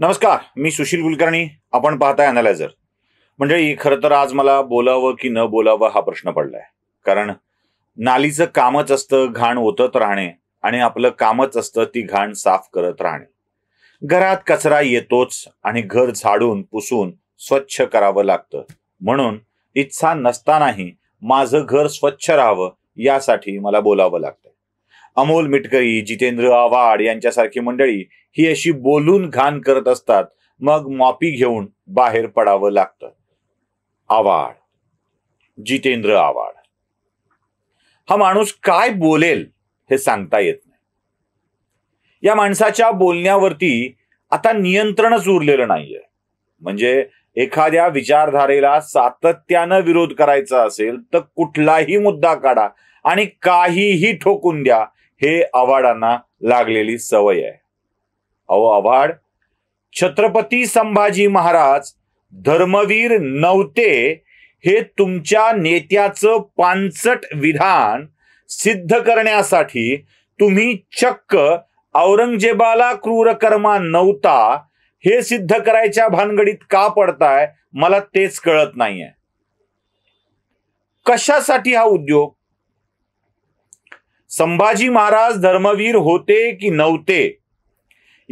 नमस्कार मी सुशील कुलकर्णी आपण पाहताय अनालायझर म्हणजे खरं तर आज मला बोलावं की न बोलावं हा प्रश्न पडलाय कारण नालीचं कामच असतं घाण ओतत राहणे आणि आपलं कामच असतं ती घाण साफ करत राहणे घरात कचरा येतोच आणि घर झाडून पुसून स्वच्छ करावं लागतं म्हणून इच्छा नसतानाही माझं घर स्वच्छ राहावं यासाठी मला बोलावं लागतं अमोल मिटकरी जितेंद्र आव्हाड यांच्यासारखी मंडळी ही अशी बोलून घाण करत असतात मग माफी घेऊन बाहेर पडावं लागतं आवाड जितेंद्र आवाड हा माणूस काय बोलेल हे सांगता येत नाही या माणसाच्या बोलण्यावरती आता नियंत्रणच उरलेलं नाहीये म्हणजे एखाद्या विचारधारेला सातत्यानं विरोध करायचा असेल तर कुठलाही मुद्दा काढा आणि काहीही ठोकून द्या हे आव्हाडांना लागलेली सवय आहे अहो आव्हाड छत्रपती संभाजी महाराज धर्मवीर नव्हते हे तुमच्या नेत्याचं पानसट विधान सिद्ध करण्यासाठी तुम्ही चक्क औरंगजेबाला क्रूरकर्मा नव्हता हे सिद्ध करायच्या भानगडीत का पडताय मला तेच कळत नाहीये कशासाठी हा उद्योग संभाजी महाराज धर्मवीर होते की नव्हते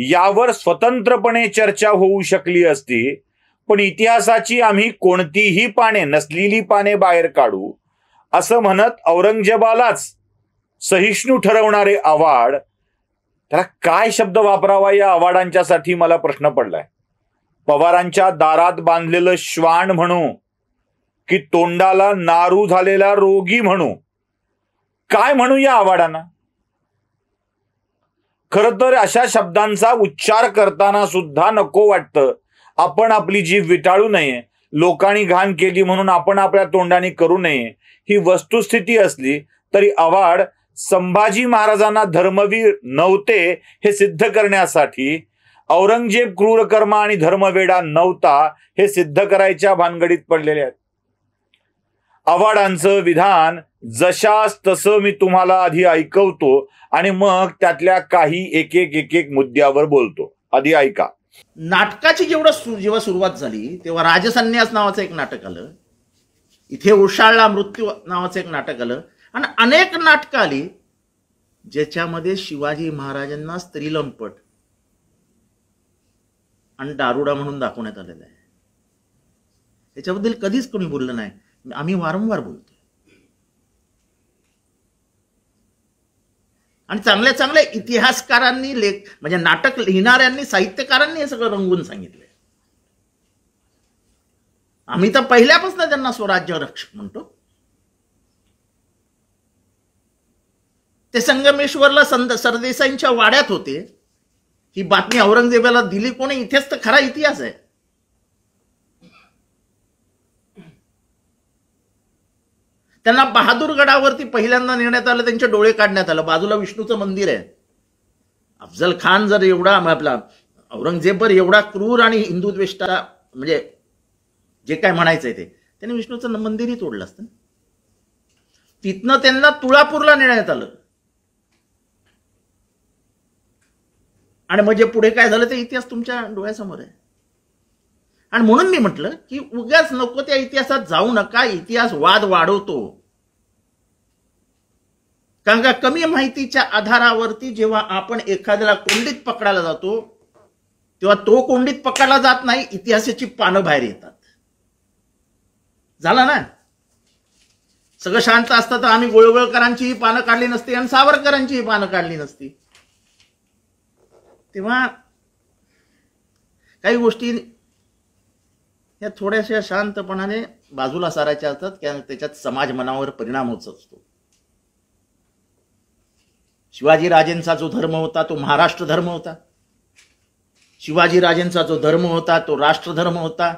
यावर स्वतंत्रपणे चर्चा होऊ शकली असती पण इतिहासाची आम्ही कोणतीही पाने नसलेली पाने बाहेर काढू असं म्हणत औरंगजेबालाच सहिष्णू ठरवणारे आवाड त्याला काय शब्द वापरावा या आवाडांच्यासाठी मला प्रश्न पडलाय पवारांच्या दारात बांधलेलं श्वान म्हणू की तोंडाला नारू झालेला रोगी म्हणू काय म्हणू या आव्हाडांना खर तर अशा शब्दांचा उच्चार करताना सुद्धा नको वाटतं आपण आपली जीभ विटाळू नये लोकांनी घाण केली म्हणून आपण आपल्या तोंडाने करू नये ही वस्तुस्थिती असली तरी आवाड संभाजी महाराजांना धर्मवीर नव्हते हे सिद्ध करण्यासाठी औरंगजेब क्रूरकर्मा आणि धर्मवेडा नव्हता हे सिद्ध करायच्या भानगडीत पडलेले आहेत आव्हाडांचं विधान जशास तसं मी तुम्हाला आधी ऐकवतो आणि मग त्यातल्या काही एक एक एक एक मुद्द्यावर बोलतो आधी ऐका नाटकाची जेवढं जेव्हा सुरुवात झाली तेव्हा राजसन्यास नावाचं एक नाटक आलं इथे उशाळला मृत्यू नावाचं एक नाटक आलं आणि अनेक नाटकं आली ज्याच्यामध्ये शिवाजी महाराजांना स्त्रीलंपट आणि दारुडा म्हणून दाखवण्यात आलेलं आहे त्याच्याबद्दल कधीच कोणी बोललं नाही आम्ही वारंवार बोलतो आणि चांगल्या चांगल्या इतिहासकारांनी लेख म्हणजे नाटक लिहिणाऱ्यांनी साहित्यकारांनी हे सगळं रंगवून सांगितलं आम्ही तर पहिल्यापासून त्यांना स्वराज्य रक्षक म्हणतो ते संगमेश्वरला संद सरदेसाईंच्या वाड्यात होते ही बातमी औरंगजेबाला दिली कोणी इथेच तर खरा इतिहास आहे त्यांना बहादूर गडावरती पहिल्यांदा नेण्यात आलं त्यांचे डोळे काढण्यात आलं बाजूला विष्णूचं मंदिर आहे अफजल खान जर एवढा आपला औरंगजेबवर एवढा क्रूर आणि हिंदू म्हणजे जे काय म्हणायचंय ते त्यांनी विष्णूचं मंदिरही तोडलं असतं तिथनं त्यांना तुळापूरला नेण्यात आलं आणि म्हणजे पुढे काय झालं ते इतिहास तुमच्या डोळ्यासमोर आहे आणि म्हणून मी म्हटलं की उगाच नको त्या इतिहासात जाऊ नका इतिहास वाद वाढवतो कारण का कमी माहितीच्या आधारावरती जेव्हा आपण एखाद्याला कोंडीत पकडायला जातो तेव्हा तो कोंडीत पकडला जात नाही इतिहासाची पानं बाहेर येतात झालं ना सगळं शांत असतं तर आम्ही गोळवळकरांचीही पानं काढली नसती आणि सावरकरांचीही पानं काढली नसती तेव्हा काही गोष्टी या थोड्याशा शांतपणाने बाजूला सारायच्या असतात कारण त्याच्यात समाज मनावर परिणाम होत असतो शिवाजीराजेंचा जो धर्म होता तो महाराष्ट्र धर्म होता शिवाजीराजेंचा जो धर्म होता तो राष्ट्रधर्म होता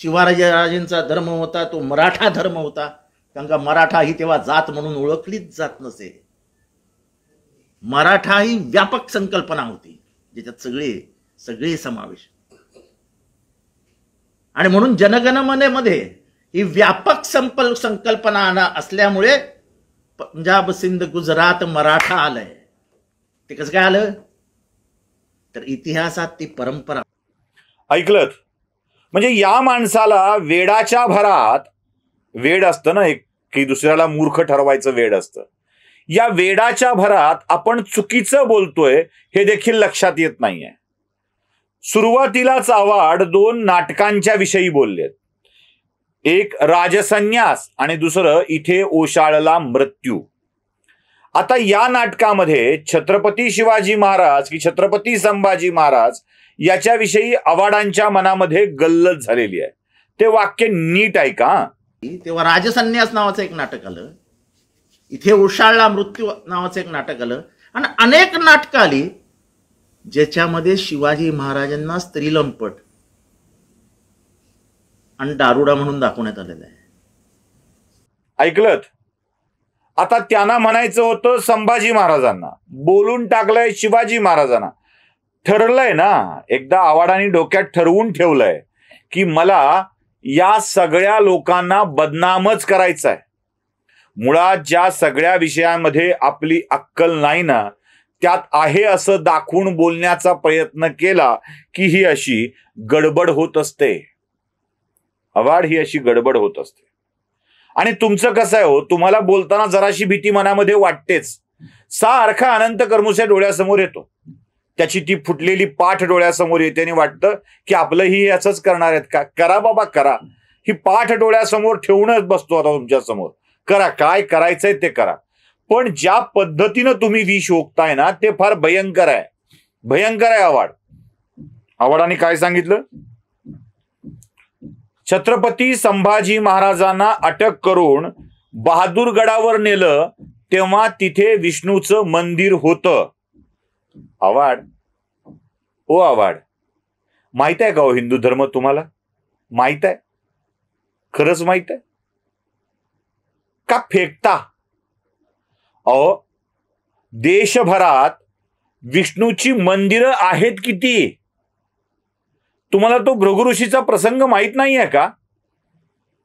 शिवाजीराजेंचा धर्म होता तो मराठा धर्म होता कारण का मराठा ही तेव्हा जात म्हणून ओळखलीच जात नसे मराठा ही व्यापक संकल्पना होती ज्याच्यात सगळे सगळे समावेश आणि म्हणून जनगणमनेमध्ये ही व्यापक संपल संकल्पना असल्यामुळे पंजाब सिंध गुजरात मराठा आलंय ते कसं काय आलं तर इतिहासात ती परंपरा ऐकलं म्हणजे या माणसाला वेडाच्या भरात वेड असतं ना एक की दुसऱ्याला मूर्ख ठरवायचं वेड असतं या वेडाच्या भरात आपण चुकीचं बोलतोय हे देखील लक्षात येत नाहीये सुरुवातीलाच आवाड दोन नाटकांच्या विषयी बोललेत एक राजसन्यास आणि दुसरं इथे ओशाळला मृत्यू आता या नाटकामध्ये छत्रपती शिवाजी महाराज की छत्रपती संभाजी महाराज याच्याविषयी आवाडांच्या मनामध्ये गल्लत झालेली आहे ते वाक्य नीट ऐका तेव्हा राजसन्यास नावाचं एक नाटक आलं इथे ओशाळला मृत्यू नावाचं एक नाटक आलं आणि अनेक नाटक आली ज्याच्यामध्ये शिवाजी महाराजांना स्त्री लंपट आणि दारुडा म्हणून दाखवण्यात आलेलं आहे ऐकलत आता त्यांना म्हणायचं होतं संभाजी महाराजांना बोलून टाकलंय शिवाजी महाराजांना ठरलंय ना एकदा आणि डोक्यात ठरवून ठेवलंय की मला या सगळ्या लोकांना बदनामच करायचं आहे मुळात ज्या सगळ्या विषयांमध्ये आपली अक्कल नाही ना त्यात आहे असं दाखवून बोलण्याचा प्रयत्न केला की ही अशी गडबड होत असते अवाढ ही अशी गडबड होत असते आणि तुमचं कसं आहे हो तुम्हाला बोलताना जराशी भीती मनामध्ये वाटतेच सारखा अनंत या डोळ्यासमोर येतो त्याची ती फुटलेली पाठ डोळ्यासमोर येते आणि वाटतं की आपलंही ही असंच करणार आहेत का करा बाबा करा ही पाठ डोळ्यासमोर ठेवूनच बसतो आता तुमच्या समोर करा काय करायचंय ते करा पण ज्या पद्धतीनं तुम्ही विष ओकताय ना ते फार भयंकर आहे भयंकर आहे आवाड आवाडाने काय सांगितलं छत्रपती संभाजी महाराजांना अटक करून बहादूरगडावर नेलं तेव्हा तिथे विष्णूचं मंदिर होतं आवाड ओ आवाड माहित आहे का हो हिंदू धर्म तुम्हाला माहित आहे खरंच माहित आहे का फेकता अहो देशभरात विष्णूची मंदिरं आहेत किती तुम्हाला तो भृगुऋषीचा प्रसंग माहीत नाही आहे का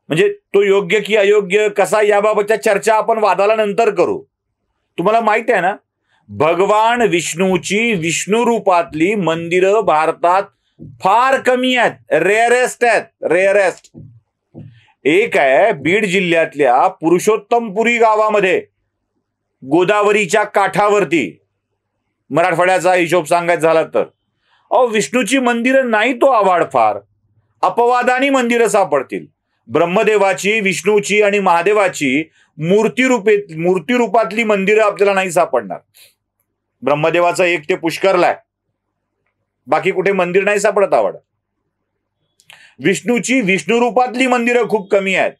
म्हणजे तो योग्य की अयोग्य कसा याबाबतच्या चर्चा आपण वादाला नंतर करू तुम्हाला माहित आहे ना भगवान विष्णूची विष्णू रूपातली मंदिरं भारतात फार कमी आहेत रेअरेस्ट आहेत रेअरेस्ट एक आहे बीड जिल्ह्यातल्या पुरुषोत्तमपुरी गावामध्ये गोदावरीच्या काठावरती मराठवाड्याचा हिशोब सांगायचं झाला तर अहो विष्णूची मंदिरं नाही तो आवाड फार अपवादानी मंदिरं सापडतील ब्रह्मदेवाची विष्णूची आणि महादेवाची मूर्ती मूर्तिरूपातली मंदिरं आपल्याला नाही सापडणार ब्रह्मदेवाचं एक ते पुष्करला आहे बाकी कुठे मंदिर नाही सापडत आवड विष्णूची विष्णुरूपातली मंदिरं खूप कमी आहेत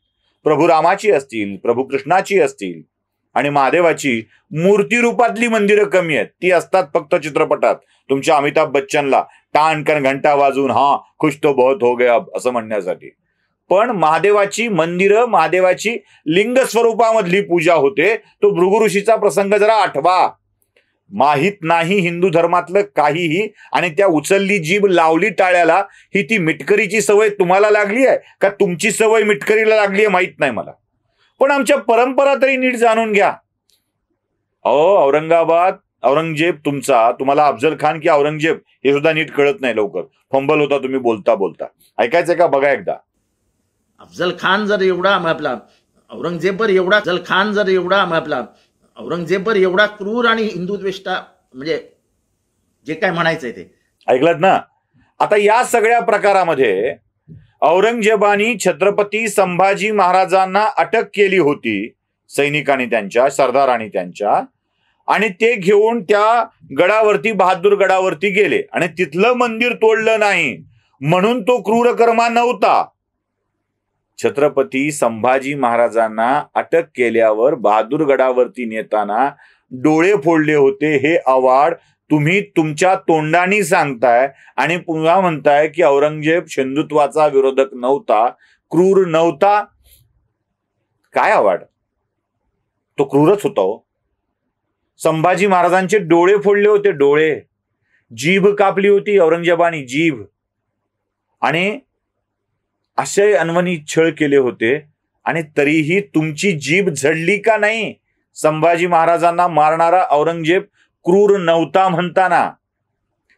प्रभू रामाची असतील प्रभू कृष्णाची असतील आणि महादेवाची मूर्ती रूपातली मंदिरं कमी आहेत ती असतात फक्त चित्रपटात तुमच्या अमिताभ बच्चनला टाणकण घंटा वाजून हा खुश तो बहुत हो गया असं म्हणण्यासाठी पण महादेवाची मंदिरं महादेवाची लिंग स्वरूपामधली पूजा होते तो भृगुऋषीचा प्रसंग जरा आठवा माहीत नाही हिंदू धर्मातलं काहीही आणि त्या उचलली जीभ लावली टाळ्याला ही ती मिटकरीची सवय तुम्हाला लागली आहे का तुमची सवय मिटकरीला लागली आहे माहीत नाही मला पण आमच्या परंपरा तरी नीट जाणून घ्या अहो औरंगाबाद औरंगजेब तुमचा तुम्हाला अफजल खान की औरंगजेब हे सुद्धा नीट कळत नाही लवकर फंबल होता तुम्ही बोलता बोलता ऐकायचंय का बघा एकदा अफजल खान जर एवढा आपला औरंगजेबवर एवढा अफजल खान जर एवढा आपला औरंगजेबवर एवढा क्रूर आणि द्वेष्टा म्हणजे जे काय म्हणायचंय ते ऐकलं ना आता या सगळ्या प्रकारामध्ये औरंगजेबानी छत्रपती संभाजी महाराजांना अटक केली होती सैनिकांनी त्यांच्या सरदारांनी त्यांच्या आणि ते घेऊन त्या गडावरती बहादूर गडावरती गेले आणि तिथलं मंदिर तोडलं नाही म्हणून तो क्रूरकर्मा नव्हता छत्रपती संभाजी महाराजांना अटक केल्यावर बहादूर गडावरती नेताना डोळे फोडले होते हे अवाड तुम्ही तुमच्या तोंडाने सांगताय आणि पुन्हा म्हणताय की औरंगजेब हिंदुत्वाचा विरोधक नव्हता क्रूर नव्हता काय आवड तो क्रूरच होता हो. संभाजी महाराजांचे डोळे फोडले होते डोळे जीभ कापली होती औरंगजेबाने जीभ आणि असे अन्वनी छळ केले होते आणि तरीही तुमची जीभ झडली का नाही संभाजी महाराजांना मारणारा औरंगजेब क्रूर नव्हता म्हणताना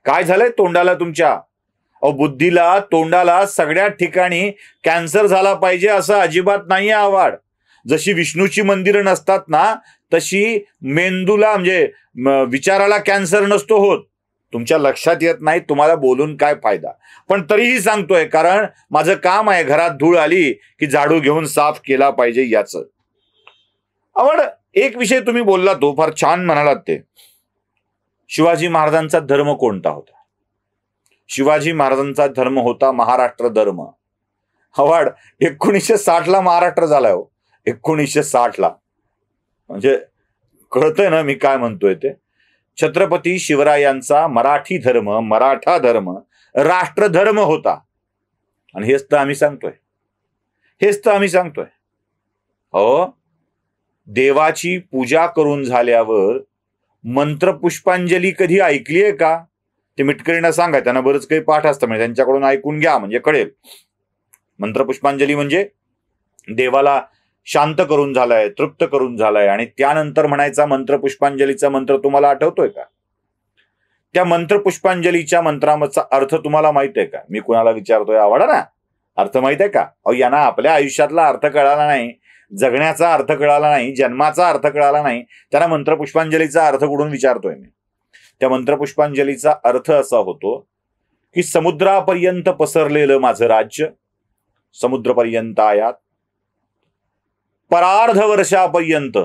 काय झालंय तोंडाला तुमच्या अ बुद्धीला तोंडाला सगळ्या ठिकाणी कॅन्सर झाला पाहिजे असं अजिबात नाही आवाड जशी विष्णूची मंदिरं नसतात ना तशी मेंदूला म्हणजे विचाराला कॅन्सर नसतो होत तुमच्या लक्षात येत नाही तुम्हाला बोलून काय फायदा पण तरीही सांगतोय कारण माझं काम आहे घरात धूळ आली की झाडू घेऊन साफ केला पाहिजे याचं आवड एक विषय तुम्ही बोललात तो हो, फार छान म्हणालात ते शिवाजी महाराजांचा धर्म कोणता होता शिवाजी महाराजांचा धर्म होता महाराष्ट्र धर्म हवाड एकोणीसशे साठ ला महाराष्ट्र झालाय हो एकोणीसशे साठ ला म्हणजे कळतंय ना मी काय म्हणतोय ते छत्रपती शिवरायांचा मराठी धर्म मराठा धर्म राष्ट्रधर्म होता आणि हेच तर आम्ही सांगतोय हेच तर आम्ही सांगतोय हो देवाची पूजा करून झाल्यावर मंत्र पुष्पांजली कधी ऐकली आहे का ते मिटकरींना सांगाय त्यांना बरंच काही पाठ असतं म्हणजे त्यांच्याकडून ऐकून घ्या म्हणजे कळेल मंत्र पुष्पांजली म्हणजे देवाला शांत करून झालाय तृप्त करून झालाय आणि त्यानंतर म्हणायचा मंत्र पुष्पांजलीचा मंत्र तुम्हाला आठवतोय का त्या मंत्र पुष्पांजलीच्या अर्थ तुम्हाला माहित आहे का मी कुणाला विचारतोय आवडा ना अर्थ माहित आहे का अहो यांना आपल्या आयुष्यातला अर्थ कळाला नाही जगण्याचा अर्थ कळाला नाही जन्माचा अर्थ कळाला नाही त्यांना मंत्रपुष्पांजलीचा अर्थ कुठून विचारतोय मी त्या मंत्रपुष्पांजलीचा अर्थ असा होतो की समुद्रापर्यंत पसरलेलं माझं राज्य समुद्रपर्यंत आयात परार्ध वर्षापर्यंत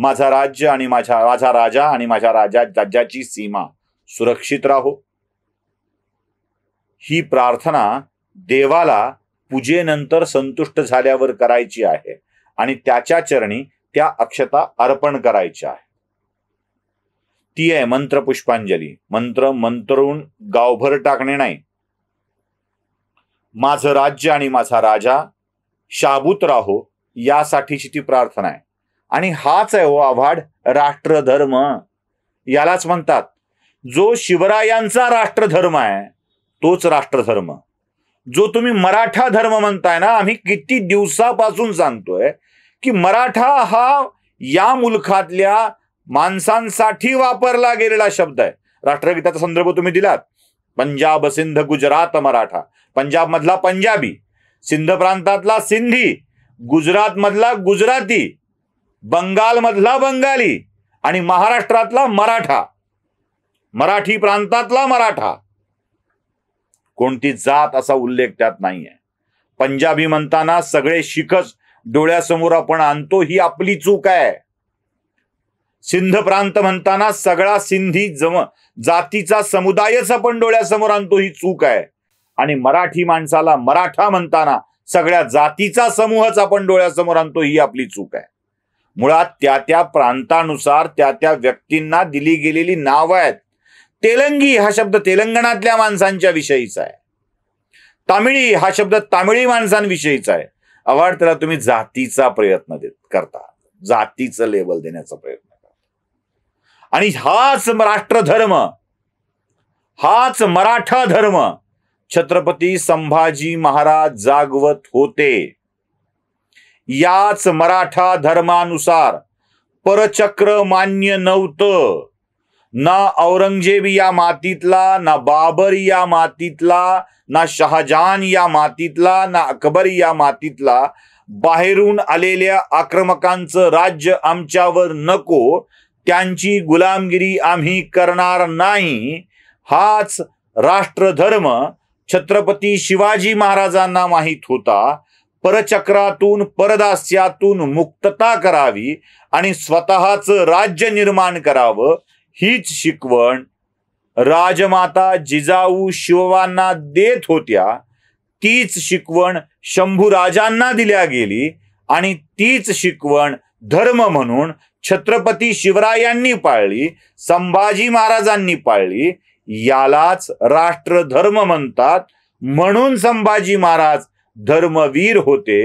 माझा राज्य आणि माझ्या माझा राजा आणि माझ्या राजा राज्याची सीमा सुरक्षित राहो ही प्रार्थना देवाला पूजेनंतर संतुष्ट झाल्यावर करायची आहे आणि त्याच्या चरणी त्या अक्षता अर्पण करायच्या आहे ती आहे मंत्र पुष्पांजली मंत्र मंत्रून गावभर टाकणे नाही माझं राज्य आणि माझा राजा शाबूत राहो यासाठीची ती प्रार्थना आहे आणि हाच आहे हो आव्हाड राष्ट्रधर्म यालाच म्हणतात जो शिवरायांचा राष्ट्रधर्म आहे तोच राष्ट्रधर्म जो तुम्ही मराठा धर्म म्हणताय ना आम्ही किती दिवसापासून सांगतोय की मराठा हा या मुलखातल्या माणसांसाठी वापरला गेलेला शब्द आहे राष्ट्रगीताचा संदर्भ तुम्ही दिलात पंजाब सिंध गुजरात मराठा पंजाब मधला पंजाबी सिंध प्रांतातला सिंधी गुजरात मधला गुजराती बंगाल मधला बंगाली आणि महाराष्ट्रातला मराठा मराठी प्रांतातला मराठा कोणती जात असा उल्लेख त्यात नाहीये पंजाबी म्हणताना सगळे शिखच डोळ्यासमोर आपण आणतो ही आपली चूक आहे सिंध प्रांत म्हणताना सगळा सिंधी जम जातीचा समुदायच आपण डोळ्यासमोर आणतो ही चूक आहे आणि मराठी माणसाला मराठा म्हणताना सगळ्या जातीचा समूहच आपण डोळ्यासमोर आणतो ही आपली चूक आहे मुळात त्या त्या प्रांतानुसार त्या त्या व्यक्तींना दिली गेलेली नावं आहेत तेलंगी हा शब्द तेलंगणातल्या माणसांच्या विषयीचा आहे तामिळी हा शब्द तामिळी माणसांविषयीचा आहे अवार्ड त्याला तुम्ही जातीचा प्रयत्न देत करता जातीचं लेवल देण्याचा प्रयत्न करता आणि हाच राष्ट्र धर्म हाच मराठा धर्म छत्रपती संभाजी महाराज जागवत होते याच मराठा धर्मानुसार परचक्र मान्य नव्हतं ना औरंगजेब या मातीतला ना बाबर या मातीतला ना शहाजान या मातीतला ना अकबर या मातीतला बाहेरून आलेल्या आक्रमकांचं राज्य आमच्यावर नको त्यांची गुलामगिरी आम्ही करणार नाही हाच राष्ट्रधर्म छत्रपती शिवाजी महाराजांना माहीत होता परचक्रातून परदास्यातून मुक्तता करावी आणि स्वतःच राज्य निर्माण करावं हीच शिकवण राजमाता जिजाऊ शिवांना देत होत्या तीच शिकवण शंभूराजांना दिल्या गेली आणि तीच शिकवण धर्म म्हणून छत्रपती शिवरायांनी पाळली संभाजी महाराजांनी पाळली यालाच राष्ट्रधर्म म्हणतात म्हणून संभाजी महाराज धर्मवीर होते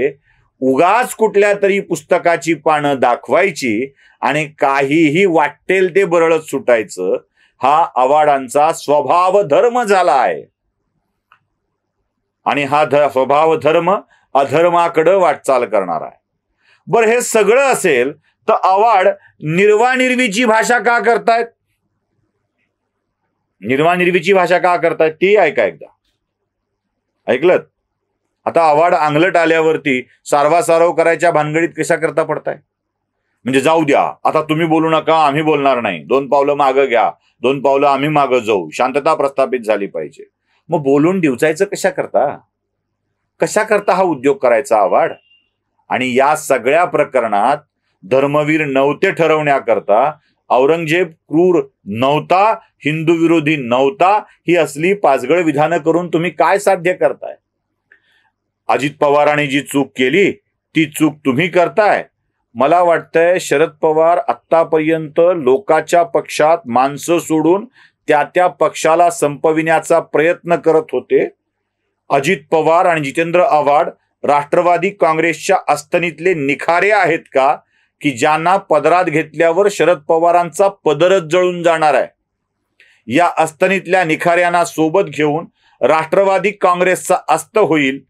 उगाच कुठल्या तरी पुस्तकाची पानं दाखवायची आणि काहीही वाटेल ते बरळत सुटायचं हा आवाडांचा स्वभाव धर्म झाला आहे आणि हा स्वभाव धर्म अधर्माकडं वाटचाल करणार आहे बरं हे सगळं असेल तर आवाड निर्वानिर्वीची भाषा का करतायत निर्वानिर्वीची भाषा का करतायत ती ऐका एकदा ऐकलं आता आव्हाड आंगलट आल्यावरती सारवासारव करायच्या भानगडीत कशा करता पडताय म्हणजे जाऊ द्या आता तुम्ही बोलू नका आम्ही बोलणार नाही दोन पावलं मागं घ्या दोन पावलं आम्ही मागं जाऊ शांतता प्रस्थापित झाली पाहिजे मग बोलून दिवसायचं कशा करता कशा करता हा उद्योग करायचा आवाड आणि या सगळ्या प्रकरणात धर्मवीर नव्हते ठरवण्याकरता औरंगजेब क्रूर नव्हता हिंदू विरोधी नव्हता ही असली पाचगळ विधानं करून तुम्ही काय साध्य करताय अजित पवारांनी जी चूक केली ती चूक तुम्ही करताय मला वाटतंय शरद पवार आत्तापर्यंत लोकाच्या पक्षात माणसं सोडून त्या त्या पक्षाला संपविण्याचा प्रयत्न करत होते अजित पवार आणि जितेंद्र आव्हाड राष्ट्रवादी काँग्रेसच्या अस्तनीतले निखारे आहेत का की ज्यांना पदरात घेतल्यावर शरद पवारांचा पदरच जळून जाणार आहे या अस्तनीतल्या निखाऱ्यांना सोबत घेऊन राष्ट्रवादी काँग्रेसचा अस्त होईल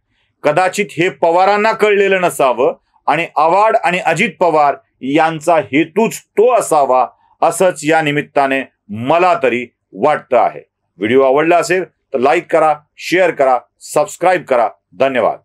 कदाचित हे पवारांना कळलेलं नसावं आणि आवाड आणि अजित पवार यांचा हेतूच तो असावा असंच या निमित्ताने मला तरी वाटतं आहे व्हिडिओ आवडला असेल तर लाईक करा शेअर करा सबस्क्राईब करा धन्यवाद